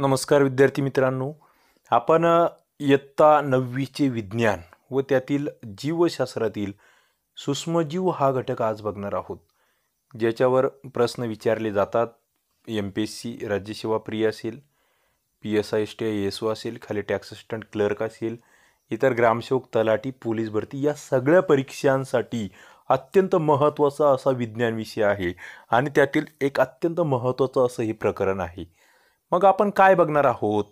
नमस्कार विद्यार्थी मित्रांनो आपण इयत्ता नववीचे विज्ञान व त्यातील जीवशास्त्रातील सूक्ष्मजीव हा घटक आज बघणार आहोत ज्याच्यावर प्रश्न विचारले जातात एम पी एस सी राज्यसेवा प्रिय असेल P S I S T I S O असेल खाली टॅक्स असिस्टंट क्लर्क असेल इतर ग्रामसेवक तलाठी पोलीस भरती या सगळ्या परीक्षांसाठी अत्यंत महत्त्वाचा असा विज्ञान विषय आहे आणि त्यातील एक अत्यंत महत्त्वाचं असं हे प्रकरण आहे मग आपण काय बघणार आहोत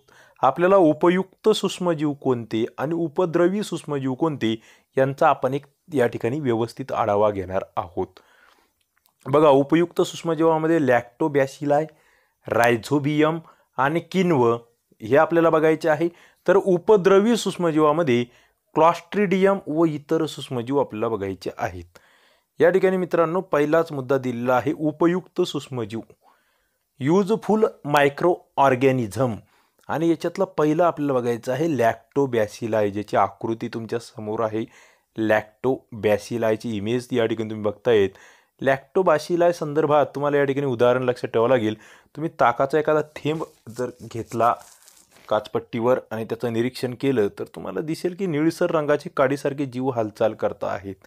आपल्याला उपयुक्त सूक्ष्मजीव कोणते आणि उपद्रवी सूक्ष्मजीव कोणते यांचा आपण एक या ठिकाणी व्यवस्थित आढावा घेणार आहोत बघा उपयुक्त सूक्ष्मजीवामध्ये लॅक्टोबॅसिलाय रायझोबियम आणि किन्व हे आपल्याला बघायचे आहे तर उपद्रवी सूक्ष्मजीवामध्ये क्लॉस्ट्रिडियम व इतर सूक्ष्मजीव आपल्याला बघायचे आहेत या ठिकाणी मित्रांनो पहिलाच मुद्दा दिलेला आहे उपयुक्त सूक्ष्मजीव युजफुल मायक्रो ऑर्गॅनिझम आणि याच्यातलं पहिलं आपल्याला बघायचं आहे लॅक्टोबॅसिलाय ज्याची आकृती तुमच्या समोर आहे लॅक्टोबॅसिलायची इमेज या ठिकाणी तुम्ही बघतायत लॅक्टोबॅसिलाय संदर्भात तुम्हाला या ठिकाणी उदाहरण लक्षात ठेवावं लागेल तुम्ही ताकाचा एखादा थेंब जर घेतला काचपट्टीवर आणि त्याचं निरीक्षण केलं तर तुम्हाला दिसेल की निळसर रंगाची काडीसारखे जीव हालचाल करता आहेत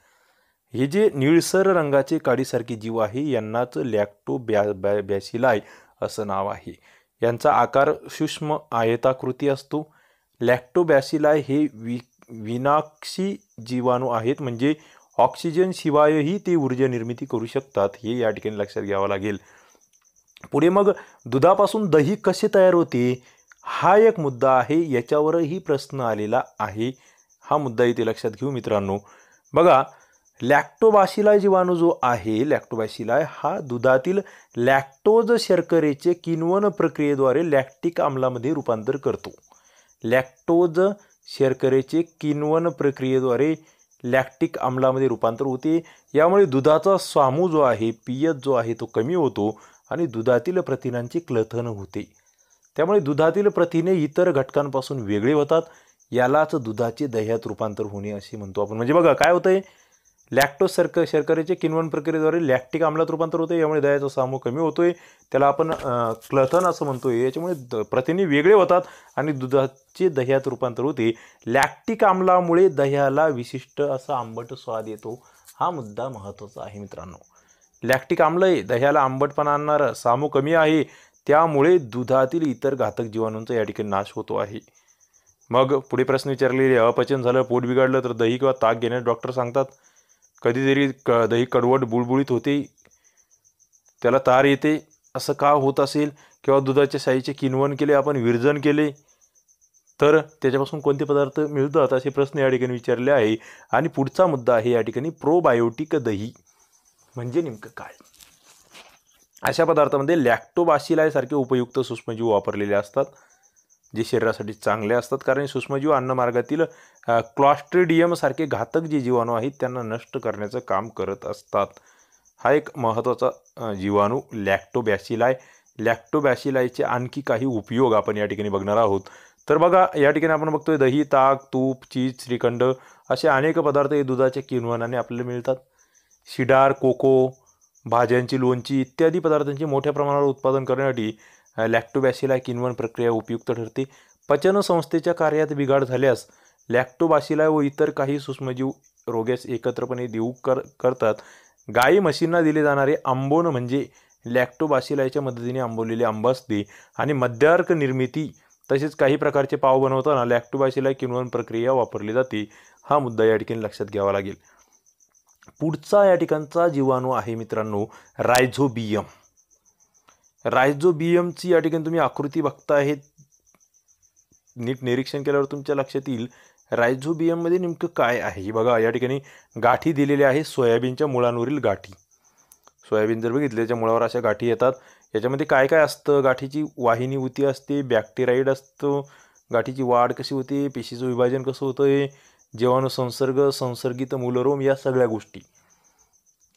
हे जे निळसर रंगाचे काडीसारखे जीव आहे यांनाच लॅक्टो ब्या बॅ बॅसिलाय असं नाव आहे यांचा आकार सूक्ष्म आयताकृती असतो लॅक्टोबॅसिलाय हे वि विनाक्षी जीवाणू आहेत म्हणजे ऑक्सिजनशिवायही ते ऊर्जा निर्मिती करू शकतात हे या ठिकाणी लक्षात घ्यावं लागेल पुढे मग दुधापासून दही कसे तयार होते हा एक मुद्दा आहे याच्यावरही प्रश्न आलेला आहे हा मुद्दा इथे लक्षात घेऊ मित्रांनो बघा लॅक्टोबाशिलाय जीवाणू जो आहे लॅक्टोबासिलाय हा दुधातील लॅक्टोज शर्करेचे किनवन प्रक्रियेद्वारे लॅक्टिक आम्लामध्ये रूपांतर करतो लॅक्टोज शर्करेचे किनवन प्रक्रियेद्वारे लॅक्टिक आम्लामध्ये रूपांतर होते यामुळे दुधाचा स्वामू जो आहे पियत जो आहे तो कमी होतो आणि दुधातील प्रथिनांची क्लथन होते त्यामुळे दुधातील प्रथिने इतर घटकांपासून वेगळे होतात यालाच दुधाचे दह्यात रूपांतर होणे असे म्हणतो आपण म्हणजे बघा काय होतं आहे लॅक्टो सर्क शर्करेचे किनवण प्रक्रियेद्वारे लॅक्टिक आम्लात रूपांतर होते यामुळे दह्याचा सामो कमी होतोय त्याला आपण क्लथन असं म्हणतोय याच्यामुळे द प्रथिने वेगळे होतात आणि दुधाचे दह्यात रूपांतर होते लॅक्टिक आम्लामुळे दह्याला विशिष्ट असा आंबट स्वाद येतो हा मुद्दा महत्त्वाचा आहे मित्रांनो लॅक्टिक आम्ल आहे दह्याला आंबटपणा आणणारा सामू कमी आहे त्यामुळे दुधातील इतर घातक जीवाणूंचा या ठिकाणी नाश होतो आहे मग पुढे प्रश्न विचारलेले अपचन झालं पोट बिघडलं तर दही किंवा ताक घेण्यास डॉक्टर सांगतात कधीतरी क दही कडवट बुळबुळीत होते त्याला तार येते असं का होत असेल किंवा दुधाच्या साईचे किनवण केले आपण विरजन केले तर त्याच्यापासून कोणते पदार्थ मिळतात असे प्रश्न या ठिकाणी विचारले आहे आणि पुढचा मुद्दा आहे या ठिकाणी प्रोबायोटिक दही म्हणजे नेमकं काय अशा पदार्थामध्ये लॅक्टोबासिलायसारखे उपयुक्त सूक्ष्मजीव वापरलेले असतात जे शरीरासाठी चांगले असतात कारण सूक्ष्मजीव अन्नमार्गातील सारखे घातक जे जीवाणू आहेत त्यांना नष्ट करण्याचं काम करत असतात हा एक महत्त्वाचा जीवाणू लॅक्टोबॅसिलाय लॅक्टोबॅसिलायचे आणखी काही उपयोग आपण या ठिकाणी बघणार आहोत तर बघा या ठिकाणी आपण बघतोय दही ताक तूप चीज श्रीखंड असे अनेक पदार्थ हे दुधाच्या किनवनाने आपल्याला मिळतात शिडार कोको भाज्यांची लोणची इत्यादी पदार्थांची मोठ्या प्रमाणावर उत्पादन करण्यासाठी लॅक्टोबॅसिला किनवण प्रक्रिया उपयुक्त ठरते पचन संस्थेच्या कार्यात बिघाड झाल्यास लॅक्टोबासिला व इतर काही सूक्ष्मजीव रोग्यास एकत्रपणे देऊ कर करतात गायी म्हशींना दिले जाणारे आंबोन म्हणजे लॅक्टोबासिलायच्या मदतीने आंबवलेले आंबा असते आणि मद्यार्क निर्मिती तसेच काही प्रकारचे पाव बनवताना लॅक्टोबासिला किनवण प्रक्रिया वापरली जाते हा मुद्दा या ठिकाणी लक्षात घ्यावा लागेल पुढचा या ठिकाणचा जीवाणू आहे मित्रांनो रायझोबियम रायझोबियमची या ठिकाणी तुम्ही आकृती बघता आहे नीट निरीक्षण केल्यावर तुमच्या लक्षात येईल मध्ये नेमकं काय आहे बघा या ठिकाणी गाठी दिलेली आहे सोयाबीनच्या मुळांवरील गाठी सोयाबीन जर बघितले त्याच्या मुळावर अशा गाठी येतात याच्यामध्ये काय काय असतं गाठीची वाहिनी उती असते बॅक्टेराईड असतो गाठीची वाढ कशी होते पेशीचं विभाजन कसं होतं जीवाणू संसर्ग संसर्गित मूलरोम या सगळ्या गोष्टी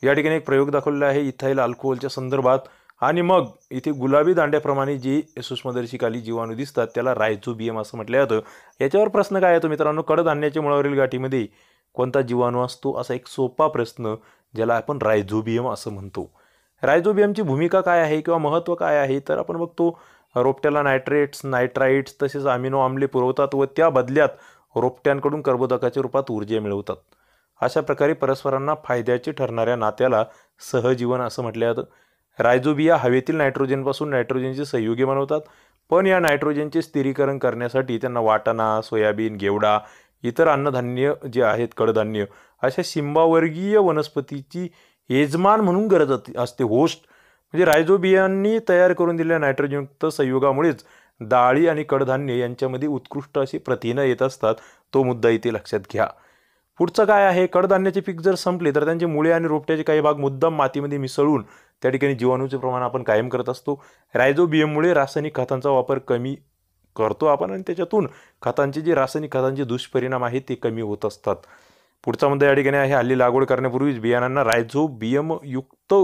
या ठिकाणी एक प्रयोग दाखवलेला आहे इथाईल अल्कोहोलच्या संदर्भात आणि मग इथे गुलाबी दांड्याप्रमाणे जी काली जीवाणू दिसतात त्याला रायझोबियम असं म्हटलं जातं याच्यावर प्रश्न काय येतो मित्रांनो कडधान्याच्या मुळावरील गाठीमध्ये कोणता जीवाणू असतो असा एक सोपा प्रश्न ज्याला आपण रायझोबियम असं म्हणतो रायझोबियमची भूमिका काय आहे किंवा महत्त्व काय आहे तर आपण बघतो रोपट्याला नायट्रेट्स नायट्राईट्स तसेच अमिनो आम्ले पुरवतात व त्या बदल्यात रोपट्यांकडून कर्बोदकाच्या रूपात ऊर्जा मिळवतात अशा प्रकारे परस्परांना फायद्याचे ठरणाऱ्या नात्याला सहजीवन असं म्हटलं जातं रायझोबिया हवेतील नायट्रोजनपासून नायट्रोजनचे संयुगे बनवतात पण या नायट्रोजनचे स्थिरीकरण करण्यासाठी त्यांना वाटाणा सोयाबीन घेवडा इतर अन्नधान्य जे आहेत कडधान्य अशा शिंबावर्गीय वनस्पतीची यजमान म्हणून गरज असते होस्ट म्हणजे रायझोबियांनी तयार करून दिलेल्या नायट्रोजनयुक्त संयुगामुळेच डाळी आणि कडधान्य यांच्यामध्ये उत्कृष्ट अशी प्रथिनं येत असतात तो मुद्दा इथे लक्षात घ्या पुढचं काय आहे कडधान्याचे पीक जर संपले तर त्यांचे मुळे आणि रोपट्याचे काही भाग मुद्दाम मातीमध्ये मिसळून त्या ठिकाणी जीवाणूचे प्रमाण आपण कायम करत असतो रायझोबियममुळे रासायनिक खतांचा वापर कमी करतो आपण आणि त्याच्यातून खतांचे जे रासायनिक खतांचे दुष्परिणाम आहेत ते कमी होत असतात पुढचा मुद्दा या ठिकाणी आहे हल्ली लागवड करण्यापूर्वीच बियाणांना रायझोबियमयुक्त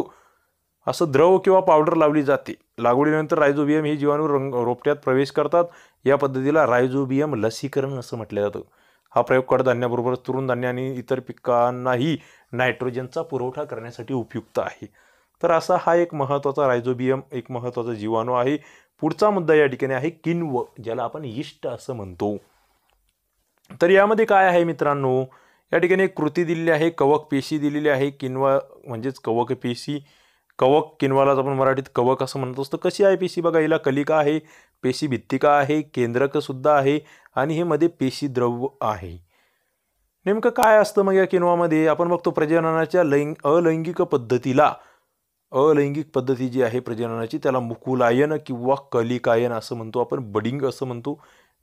असं द्रव किंवा पावडर लावली जाते लागवडीनंतर रायझोबियम हे जीवाणू रंग रोपट्यात प्रवेश करतात या पद्धतीला रायझोबियम लसीकरण असं म्हटलं जातं हा प्रयोग कडधान्याबरोबर तुरुणधान्य धान्य आणि इतर पिकांनाही नायट्रोजनचा पुरवठा करण्यासाठी उपयुक्त आहे तर असा हा एक महत्त्वाचा रायझोबियम एक महत्त्वाचा जीवाणू आहे पुढचा मुद्दा या ठिकाणी आहे किन्व ज्याला आपण इष्ट असं म्हणतो तर यामध्ये काय आहे मित्रांनो या ठिकाणी कृती दिलेली आहे कवक पेशी दिलेली आहे किन्वा म्हणजेच कवक पेशी कवक किन्वालाच आपण मराठीत कवक असं म्हणत असतो कशी आहे पेशी बघा हिला कलिका आहे पेशी भित्तिका आहे केंद्रकसुद्धा आहे आणि हे मध्ये पेशी द्रव्य आहे नेमकं काय असतं मग या किन्वामध्ये आपण बघतो प्रजननाच्या लैंग अलैंगिक पद्धतीला अलैंगिक पद्धती जी आहे प्रजननाची त्याला मुकुलायन किंवा कलिकायन असं म्हणतो आपण बडिंग असं म्हणतो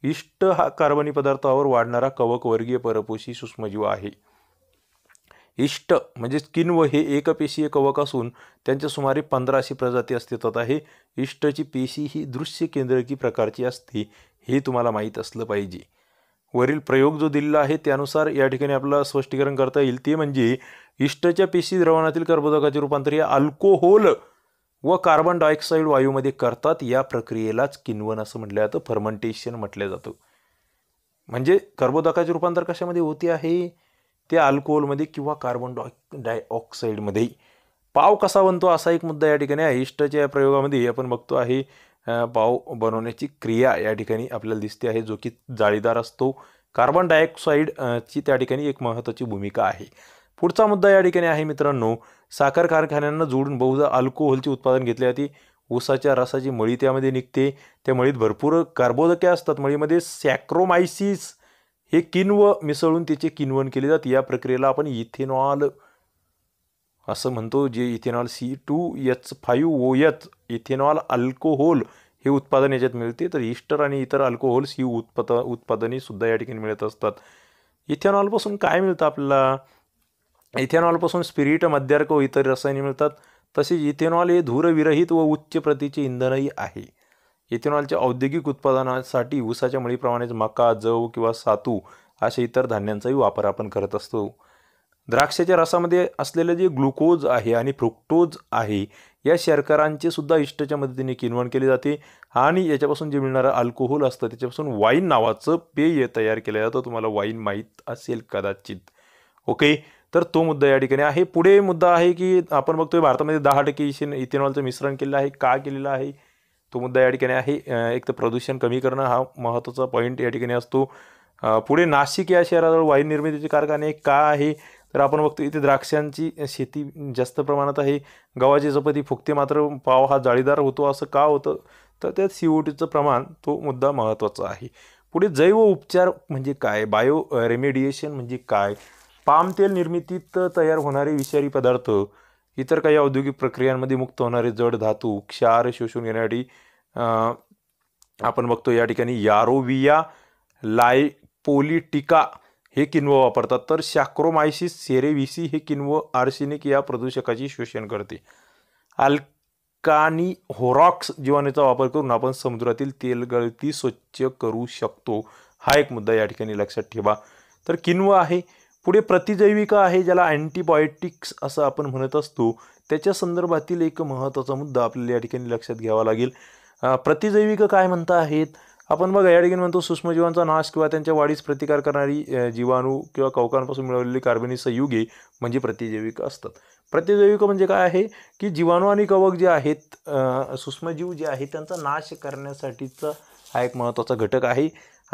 इष्ट हा कार्बनी पदार्थावर वाढणारा कवकवर्गीय परपोषी सूक्ष्मजीव आहे इष्ट म्हणजे किन्व हे एकपेशीय कवक असून त्यांच्या सुमारे पंधराशे प्रजाती अस्तित्वात आहे इष्टची पेशी ही दृश्य केंद्रकी प्रकारची असते हे तुम्हाला माहीत असलं पाहिजे वरील प्रयोग जो दिलेला आहे त्यानुसार या ठिकाणी आपलं स्पष्टीकरण करता येईल ते म्हणजे इष्टच्या पेशी द्रवणातील कर्बोदकाचे रूपांतर या अल्कोहोल व कार्बन डायऑक्साईड वायूमध्ये करतात या प्रक्रियेलाच किनवन असं म्हटलं जातं फर्मंटेशन म्हटलं जातं म्हणजे कर्बोदकाचे रूपांतर कशामध्ये होते आहे ते अल्कोहोलमध्ये किंवा कार्बन डाय डायऑक्साईडमध्ये पाव कसा बनतो असा एक मुद्दा या ठिकाणी आहे इष्टच्या प्रयोगामध्ये आपण बघतो आहे पाव बनवण्याची क्रिया या ठिकाणी आपल्याला दिसते आहे जो की जाळीदार असतो कार्बन ची त्या ठिकाणी एक महत्त्वाची भूमिका आहे पुढचा मुद्दा या ठिकाणी आहे मित्रांनो साखर कारखान्यांना जोडून बहुधा अल्कोहोलचे उत्पादन घेतले जाते ऊसाच्या रसाची मळी त्यामध्ये निघते त्या मळीत भरपूर कार्बोदके असतात मळीमध्ये सॅक्रोमायसिस हे किण्व मिसळून त्याचे किनवण केले जाते या प्रक्रियेला आपण इथेनॉल असं म्हणतो जे ethanol C two H five O H ethanol alcohol हे उत्पादन याच्यात मिळते तर इस्टर आणि इतर अल्कोहोल्स ही उत्पाद सुद्धा या ठिकाणी मिळत असतात इथेनॉलपासून काय मिळतं आपल्याला इथेनॉलपासून स्पिरिट मद्यार्क व इतर रसायने मिळतात तसेच इथेनॉल हे धूरविरहित व उच्च प्रतीचे इंधनही आहे इथेनॉलच्या औद्योगिक उत्पादनासाठी उसाच्या मळीप्रमाणेच मका जव किंवा सातू अशा इतर धान्यांचाही वापर आपण करत असतो द्राक्षाच्या रसामध्ये असलेलं जे ग्लुकोज आहे आणि फ्रुक्टोज आहे या शर्करांचे सुद्धा इष्टच्या मदतीने किनवण केली जाते आणि याच्यापासून जे मिळणारं अल्कोहोल असतं त्याच्यापासून वाईन नावाचं पेय तयार केलं जातं तुम्हाला वाईन माहीत असेल कदाचित ओके तर तो मुद्दा या ठिकाणी आहे पुढे मुद्दा आहे की आपण बघतोय भारतामध्ये दहा टक्के इशिन इथेनॉलचं मिश्रण केलेलं आहे का केलेलं आहे तो मुद्दा या ठिकाणी आहे एक तर प्रदूषण कमी करणं हा महत्त्वाचा पॉईंट या ठिकाणी असतो पुढे नाशिक या शहराजवळ वाईन निर्मितीचे कारखाने का आहे तर आपण बघतो इथे द्राक्षांची शेती जास्त प्रमाणात आहे गव्हाची चपाती फुगते मात्र पाव हा जाळीदार होतो असं का होतं तर त्यात सी ओ प्रमाण तो मुद्दा महत्त्वाचा आहे पुढे जैव उपचार म्हणजे काय बायो रेमेडिएशन म्हणजे काय पाम तेल निर्मितीत तयार होणारे विषारी पदार्थ इतर काही औद्योगिक प्रक्रियांमध्ये मुक्त होणारे जड धातू क्षार शोषून घेण्यासाठी आपण बघतो या ठिकाणी यारोविया लायपोलिटिका हे किण्व वापरतात तर शॅक्रोमायसिस सेरेविसी हे किण्व आर्सेनिक या प्रदूषकाचे शोषण करते अल्कानी होरॉक्स जीवाणूचा वापर करून आपण समुद्रातील तेलगळती स्वच्छ करू शकतो हा एक मुद्दा या ठिकाणी लक्षात ठेवा तर किण्व आहे पुढे प्रतिजैविक आहे ज्याला अँटीबायोटिक्स असं आपण म्हणत असतो त्याच्या संदर्भातील एक महत्त्वाचा मुद्दा आपल्याला या ठिकाणी लक्षात घ्यावा लागेल प्रतिजैविक काय म्हणता आहेत आपण बघा या ठिकाणी म्हणतो सूक्ष्मजीवांचा नाश किंवा त्यांच्या वाढीस प्रतिकार करणारी जीवाणू किंवा कवकांपासून मिळवलेली कार्बनी संयुगे म्हणजे प्रतिजैविक असतात प्रतिजैविक म्हणजे काय आहे की जीवाणू आणि कवक जे आहेत सूक्ष्मजीव जे आहेत त्यांचा नाश करण्यासाठीचा हा एक महत्त्वाचा घटक आहे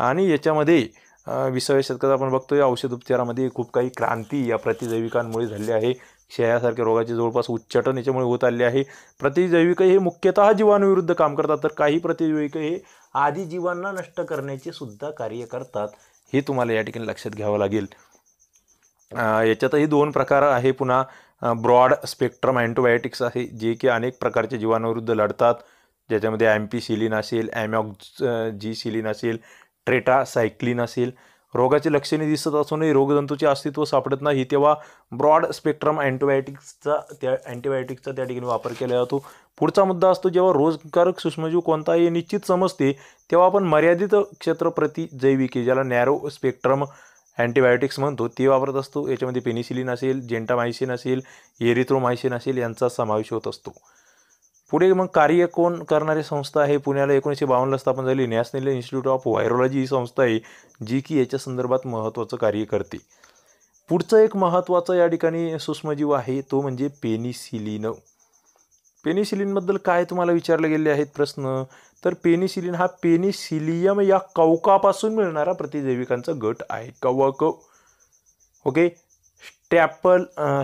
आणि याच्यामध्ये विसाव्या शतकात आपण बघतो या औषध उपचारामध्ये खूप काही क्रांती या प्रतिजैविकांमुळे झाली आहे क्षयासारख्या रोगाचे जवळपास उच्चटन याच्यामुळे होत आले आहे प्रतिजैविक हे मुख्यतः जीवाणूविरुद्ध काम करतात तर काही प्रतिजैविक हे आधी जीवांना नष्ट करण्याचे सुद्धा कार्य करतात हे तुम्हाला या ठिकाणी लक्षात घ्यावं लागेल याच्यातही दोन प्रकार आहे पुन्हा ब्रॉड स्पेक्ट्रम अँटीबायोटिक्स आहे जे की अनेक प्रकारचे जीवाणूविरुद्ध लढतात ज्याच्यामध्ये ॲम्पी सिलिन असेल ॲमॉक्स जी सिलिन असेल सायक्लिन असेल रोगाची लक्षणे दिसत असूनही रोगजंतूचे अस्तित्व सापडत नाही तेव्हा ब्रॉड स्पेक्ट्रम अँटीबायोटिक्सचा त्या अँटीबायोटिक्सचा त्या ठिकाणी वापर केला जातो पुढचा मुद्दा असतो जेव्हा रोजगारक सूक्ष्मजीव कोणताही निश्चित समजते तेव्हा आपण मर्यादित क्षेत्रप्रती जैविके ज्याला नॅरो स्पेक्ट्रम अँटीबायोटिक्स म्हणतो ते वापरत असतो याच्यामध्ये पेनिसिलिन असेल जेंटामायसिन असेल एरिथ्रोमायसिन असेल यांचा समावेश होत असतो पुढे मग कार्य कोण करणारी संस्था आहे पुण्याला एकोणीसशे बावन्नला स्थापन झाली नॅशनल इन्स्टिट्यूट ऑफ व्हायरोलॉजी ही संस्था आहे जी की याच्या संदर्भात महत्त्वाचं कार्य करते पुढचं एक महत्त्वाचं या ठिकाणी सूक्ष्मजीव आहे तो म्हणजे पेनिसिलिन पेनिसिलिनबद्दल काय तुम्हाला विचारले गेले आहेत प्रश्न तर पेनिसिलिन हा पेनिसिलियम या कवकापासून मिळणारा प्रतिजैविकांचा गट आहे कवक okay staphyl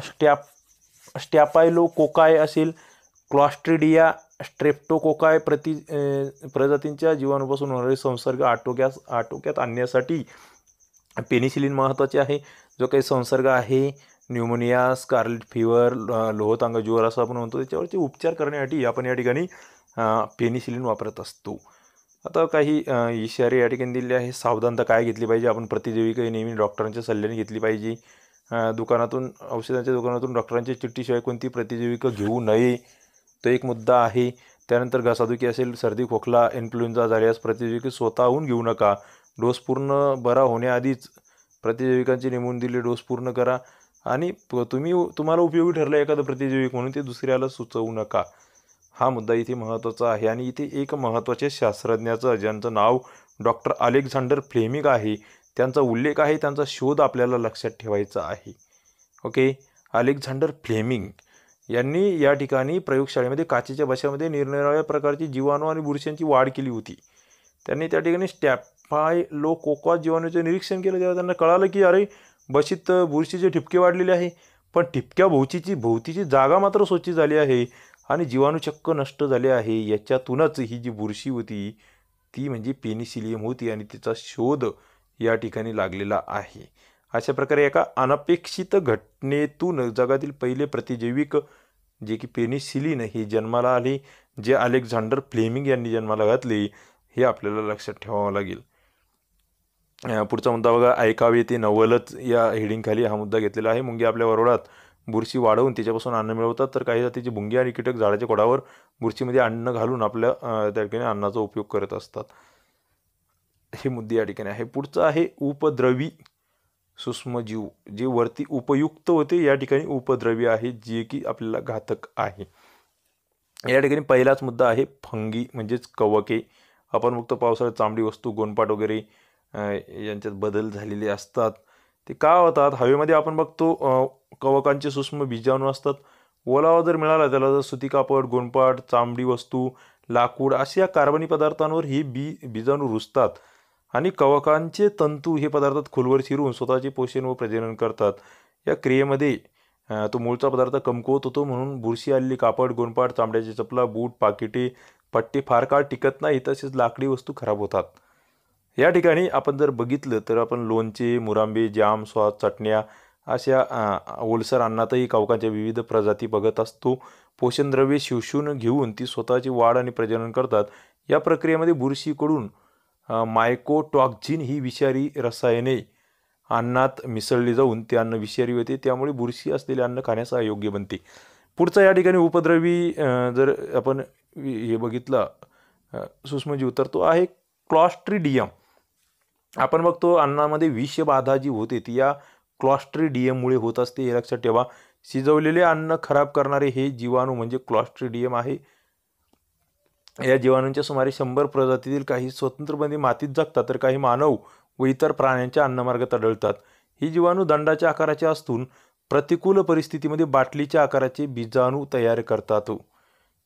staph staphylococci असेल क्लॉस्ट्रिडिया स्ट्रेप्टोकोकाय प्रति प्रजातींच्या जीवाणूपासून होणारे संसर्ग आटोक्यास आटोक्यात आणण्यासाठी पेनिसिलिन महत्त्वाचे आहे जो काही संसर्ग आहे न्यूमोनिया स्कारलेट फिवर लोहतांग ज्वर असं आपण म्हणतो त्याच्यावरचे उपचार करण्यासाठी आपण या ठिकाणी पेनिसिलिन वापरत असतो आता काही इशारे या ठिकाणी दिले आहे सावधानता काय घेतली पाहिजे आपण प्रतिजीविका नेहमी डॉक्टरांच्या सल्ल्याने घेतली पाहिजे दुकानातून औषधांच्या दुकानातून डॉक्टरांच्या चिठ्ठीशिवाय कोणती प्रतिजैविकं घेऊ नये तो एक मुद्दा आहे त्यानंतर घसादुखी असेल सर्दी खोकला इन्फ्लुएन्झा झाल्यास प्रतिजैविक स्वतःहून घेऊ नका डोस पूर्ण बरा होण्याआधीच प्रतिजैविकांची नेमून दिली डोस पूर्ण करा आणि तुम्ही तुम्हाला उपयोगी ठरलं एखादं प्रतिजैविक म्हणून ते दुसऱ्याला सुचवू नका हा मुद्दा इथे महत्त्वाचा आहे आणि इथे एक महत्त्वाचे शास्त्रज्ञाचं ज्यांचं नाव डॉक्टर अलेक्झांडर फ्लेमिक आहे त्यांचा उल्लेख आहे त्यांचा शोध आपल्याला लक्षात ठेवायचा आहे ओके अलेक्झांडर फ्लेमिंग यांनी या ठिकाणी प्रयोगशाळेमध्ये काचेच्या बशामध्ये निरनिराळ्या प्रकारची जीवाणू आणि बुरशांची वाढ केली होती त्यांनी त्या ठिकाणी स्टॅपाय लो कोकवा जीवाणूचे निरीक्षण केलं तेव्हा त्यांना कळालं की अरे बशीत बुरशीचे ठिपके वाढलेले आहे पण ठिपक्या भोवतीची भोवतीची जागा मात्र स्वच्छ झाली आहे आणि जीवाणू चक्क नष्ट झाले आहे याच्यातूनच ही जी बुरशी होती ती म्हणजे पेनिसिलियम होती आणि तिचा शोध या ठिकाणी लागलेला आहे अशा प्रकारे एका अनपेक्षित घटनेतून जगातील पहिले प्रतिजैविक जे की पेनिसिलिन ही जन्माला आली जे अलेक्झांडर फ्लेमिंग यांनी जन्माला घातले हे आपल्याला लक्षात ठेवावं लागेल पुढचा मुद्दा बघा ऐकावे ते नवलच या हेडिंगखाली हा मुद्दा घेतलेला आहे मुंगी आपल्या वरोडात बुरशी वाढवून त्याच्यापासून अन्न मिळवतात तर काही जातीची भुंगी आणि कीटक झाडाच्या कोडावर बुरशीमध्ये अन्न घालून आपल्या त्या ठिकाणी अन्नाचा उपयोग करत असतात हे मुद्दे या ठिकाणी आहे पुढचं आहे उपद्रवी सूक्ष्मजीव जे वरती उपयुक्त होते या ठिकाणी उपद्रवी आहे जे की आपल्याला घातक आहे या ठिकाणी पहिलाच मुद्दा आहे फंगी म्हणजेच कवके आपण बघतो पावसाळ्यात चांबडी वस्तू गोनपाट वगैरे यांच्यात बदल झालेले असतात ते का होतात हवेमध्ये आपण बघतो कवकांचे सूक्ष्म बीजाणू असतात ओलावा जर मिळाला त्याला जर सुती कापड गोंडपाट चांबडी वस्तू लाकूड अशा या कार्बनी पदार्थांवर ही बी बीजाणू रुजतात आणि कवकांचे तंतू हे पदार्थात खोलवर शिरून स्वतःचे पोषण व प्रजनन करतात या क्रियेमध्ये तो मूळचा पदार्थ कमकुवत होतो म्हणून बुरशी आलेली कापड गोंडपाट चांबड्याचे चपला बूट पाकिटे पट्टे फार काळ टिकत नाही तसेच लाकडी वस्तू खराब होतात या ठिकाणी आपण जर बघितलं तर आपण लोणचे मुरांबे जाम स्वाद चटण्या अशा ओलसर अन्नातही कवकांच्या विविध प्रजाती बघत असतो पोषणद्रव्ये शिवशून घेऊन ती स्वतःची वाढ आणि प्रजनन करतात या प्रक्रियेमध्ये बुरशीकडून मायकोटॉक्झिन ही विषारी रसायने अन्नात मिसळली जाऊन ते अन्न विषारी होते त्यामुळे बुरशी असलेले अन्न खाण्यास अयोग्य बनते पुढचं या ठिकाणी उपद्रवी जर आपण हे बघितलं सूक्ष्मजीव तर तो आहे क्लॉस्ट्रिडियम आपण बघतो अन्नामध्ये विषबाधा जी होते ती या क्लॉस्ट्रीडियममुळे होत असते हे लक्षात ठेवा शिजवलेले अन्न खराब करणारे हे जीवाणू म्हणजे क्लॉस्ट्रिडियम आहे या जीवाणूंच्या सुमारे शंभर प्रजातीतील काही स्वतंत्रपणे मातीत जगतात तर काही मानव व इतर प्राण्यांच्या अन्नमार्गात आढळतात ही जीवाणू दंडाच्या आकाराचे असून प्रतिकूल परिस्थितीमध्ये बाटलीच्या आकाराचे बीजाणू तयार करतात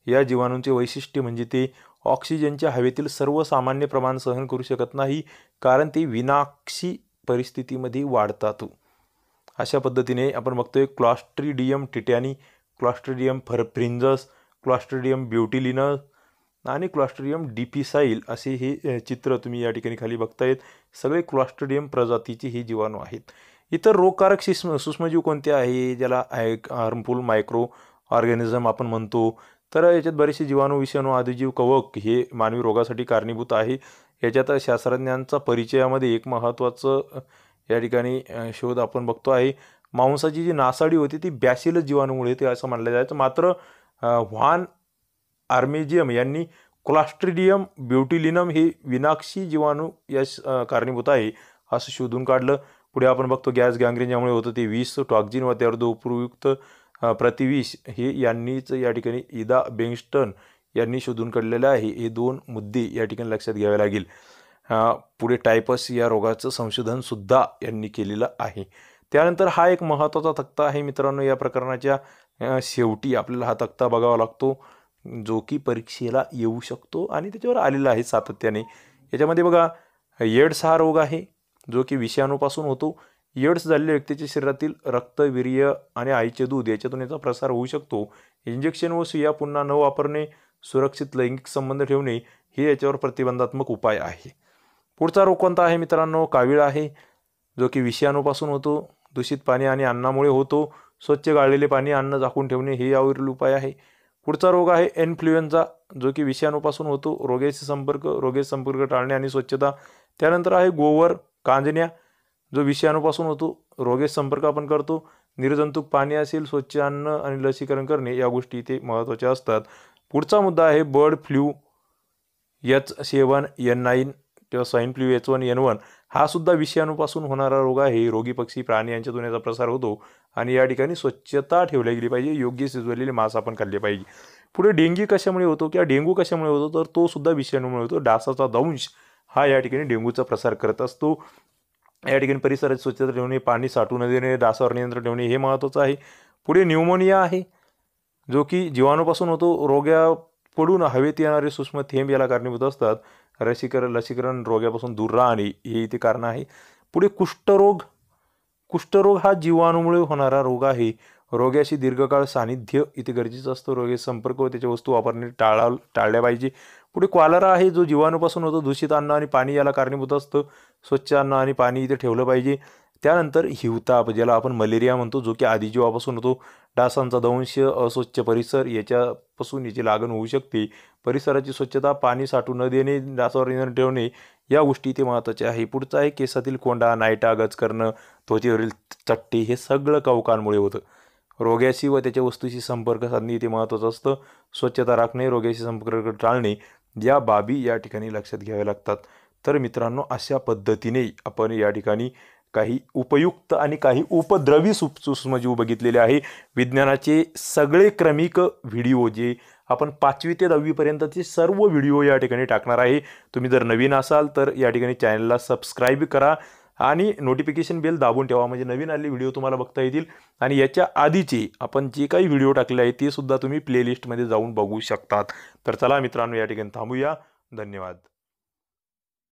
या जीवाणूंचे वैशिष्ट्य म्हणजे ते ऑक्सिजनच्या हवेतील सर्वसामान्य प्रमाण सहन करू शकत नाही कारण ते विनाक्षी परिस्थितीमध्ये वाढतात अशा पद्धतीने आपण बघतोय clostridium tetani clostridium perfringens clostridium botulinum आणि क्लॉस्ट्रियम डिपिसाईल असे हे चित्र तुम्ही या ठिकाणी खाली बघतायत सगळे क्लॉस्ट्रियम प्रजातीचे हे जीवाणू आहेत इतर रोगकारक सूक्ष्म सूक्ष्मजीव कोणते आहे ज्याला हार्मफुल मायक्रो ऑर्गॅनिझम आपण म्हणतो तर याच्यात बरेचसे जीवाणू विषाणू आदिजीव कवक हे मानवी रोगासाठी कारणीभूत आहे याच्यात शास्त्रज्ञांचा परिचयामध्ये एक महत्त्वाचं या ठिकाणी शोध आपण बघतो आहे मांसाची जी नासाडी होती ती बॅसिलस जीवाणूमुळे ते असं मानलं जायचं मात्र व्हान आर्मेजियम यांनी क्लॉस्ट्रिडियम ब्युटिलिनम हे विनाक्षी जीवाणू या कारणीभूत आहे असं शोधून काढलं पुढे आपण बघतो गॅस गँग्रीन ज्यामुळे होतं ते वीस टॉक्झिन व त्यावर उपयुक्त प्रतिविष हे यांनीच या ठिकाणी इदा बेंगस्टन यांनी शोधून काढलेलं आहे हे दोन मुद्दे या ठिकाणी लक्षात घ्यावे लागेल पुढे टायपस या रोगाचं संशोधनसुद्धा यांनी केलेलं आहे त्यानंतर हा एक महत्त्वाचा तक्ता आहे मित्रांनो या प्रकरणाच्या शेवटी आपल्याला हा तक्ता बघावा लागतो जो की परीक्षेला येऊ शकतो आणि त्याच्यावर आलेला आहे सातत्याने याच्यामध्ये बघा येड्स हा रोग आहे जो की विषाणूपासून होतो येड्स झालेल्या व्यक्तीच्या शरीरातील रक्त वीर्य आणि आईचे दूध याच्यातून याचा प्रसार होऊ शकतो इंजेक्शन व सुया पुन्हा न वापरणे सुरक्षित लैंगिक संबंध ठेवणे हे याच्यावर प्रतिबंधात्मक उपाय आहे पुढचा रोग कोणता आहे मित्रांनो कावीळ आहे जो की विषाणूपासून होतो दूषित पाणी आणि अन्नामुळे होतो स्वच्छ गाळलेले पाणी अन्न झाकून ठेवणे हे यावरील उपाय आहे पुढचा रोग आहे एनफ्लुएन्झा जो की विषाणूपासून होतो रोगेशी संपर्क रोगेस संपर्क टाळणे आणि स्वच्छता त्यानंतर आहे गोवर कांजण्या जो विषाणूपासून होतो रोगेश संपर्क आपण करतो निर्जंतुक पाणी असेल स्वच्छ अन्न आणि लसीकरण करणे या गोष्टी इथे महत्त्वाच्या असतात पुढचा मुद्दा आहे bird flu H seven N nine किंवा swine flu H one N one हा सुद्धा विषाणूपासून होणारा रोग आहे रोगी पक्षी प्राणी यांच्या याचा प्रसार होतो आणि या ठिकाणी स्वच्छता ठेवली गेली पाहिजे योग्य शिजवलेले मांस आपण खाल्ले पाहिजे पुढे डेंग्यू कशामुळे होतो किंवा डेंगू कशामुळे होतो तर तो सुद्धा विषाणूमुळे होतो डासाचा दंश हा या ठिकाणी डेंगूचा प्रसार करत असतो या ठिकाणी परिसरात स्वच्छता ठेवणे पाणी साठू न देणे डासावर नियंत्रण ठेवणे हे महत्त्वाचं आहे पुढे न्यूमोनिया आहे जो की जीवाणूपासून होतो रोग्या पडून हवेत येणारे सूक्ष्म थेंब याला कारणीभूत असतात लसीकरण लसीकरण रोगापासून दूर राहणे हे इथे कारण आहे पुढे कुष्ठरोग कुष्ठरोग हा जीवाणूमुळे होणारा रोग आहे रोग्याशी दीर्घकाळ सानिध्य इथे गरजेचं असतं रोगे संपर्क व त्याच्या वस्तू वापरणे टाळा टाळल्या पाहिजे पुढे क्वालरा आहे जो जीवाणूपासून होतो दूषित अन्न आणि पाणी याला कारणीभूत असतं स्वच्छ अन्न आणि पाणी इथे ठेवलं पाहिजे त्यानंतर हिवताप ज्याला आपण मलेरिया म्हणतो जो की आदिजीवापासून होतो डासांचा दंश अस्वच्छ परिसर याच्यापासून याची लागण होऊ शकते परिसराची स्वच्छता पाणी साठू न देणे डासावर नियंत्रण ठेवणे या गोष्टी इथे महत्त्वाच्या आहे पुढचं आहे केसातील कोंडा नायटा गज करणं त्वचेवरील चट्टे हे सगळं कावकांमुळे होतं रोग्याशी व त्याच्या वस्तूशी संपर्क साधणे इथे महत्त्वाचं असतं स्वच्छता राखणे रोग्याशी संपर्क टाळणे या बाबी या ठिकाणी लक्षात घ्याव्या लागतात तर मित्रांनो अशा पद्धतीने आपण या ठिकाणी काही उपयुक्त आणि काही उपद्रवी सुप सूक्ष्मजीव बघितलेले आहे विज्ञानाचे सगळे क्रमिक व्हिडिओ जे आपण पाचवी ते दहावीपर्यंतचे सर्व व्हिडिओ या ठिकाणी टाकणार आहे तुम्ही जर नवीन असाल तर या ठिकाणी चॅनलला सबस्क्राईब करा आणि नोटिफिकेशन बेल दाबून ठेवा म्हणजे नवीन आलेले व्हिडिओ तुम्हाला बघता येतील आणि याच्या आधीचे आपण जे काही व्हिडिओ टाकले आहेत ते सुद्धा तुम्ही प्लेलिस्टमध्ये जाऊन बघू शकतात तर चला मित्रांनो या ठिकाणी थांबूया धन्यवाद